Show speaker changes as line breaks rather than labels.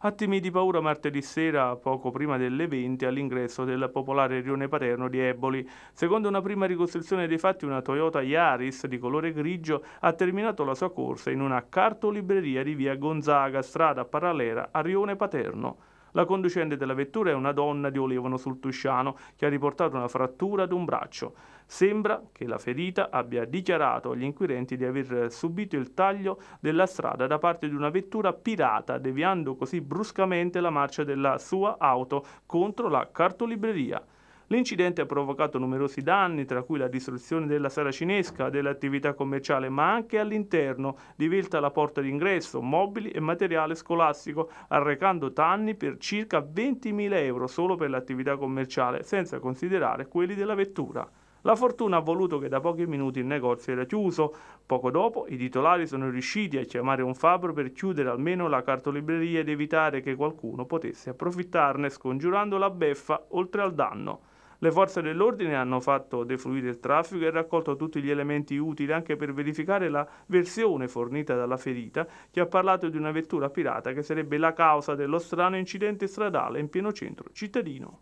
Attimi di paura martedì sera, poco prima delle 20, all'ingresso del popolare rione paterno di Eboli. Secondo una prima ricostruzione dei fatti, una Toyota Yaris di colore grigio ha terminato la sua corsa in una cartolibreria di via Gonzaga, strada parallela a rione paterno. La conducente della vettura è una donna di Olevano sul Tusciano che ha riportato una frattura ad un braccio. Sembra che la ferita abbia dichiarato agli inquirenti di aver subito il taglio della strada da parte di una vettura pirata, deviando così bruscamente la marcia della sua auto contro la cartolibreria. L'incidente ha provocato numerosi danni, tra cui la distruzione della sala cinesca, dell'attività commerciale, ma anche all'interno, divelta la porta d'ingresso, mobili e materiale scolastico, arrecando danni per circa 20.000 euro solo per l'attività commerciale, senza considerare quelli della vettura. La fortuna ha voluto che da pochi minuti il negozio era chiuso. Poco dopo i titolari sono riusciti a chiamare un fabbro per chiudere almeno la cartolibreria ed evitare che qualcuno potesse approfittarne scongiurando la beffa oltre al danno. Le forze dell'ordine hanno fatto defluire il traffico e raccolto tutti gli elementi utili anche per verificare la versione fornita dalla ferita che ha parlato di una vettura pirata che sarebbe la causa dello strano incidente stradale in pieno centro cittadino.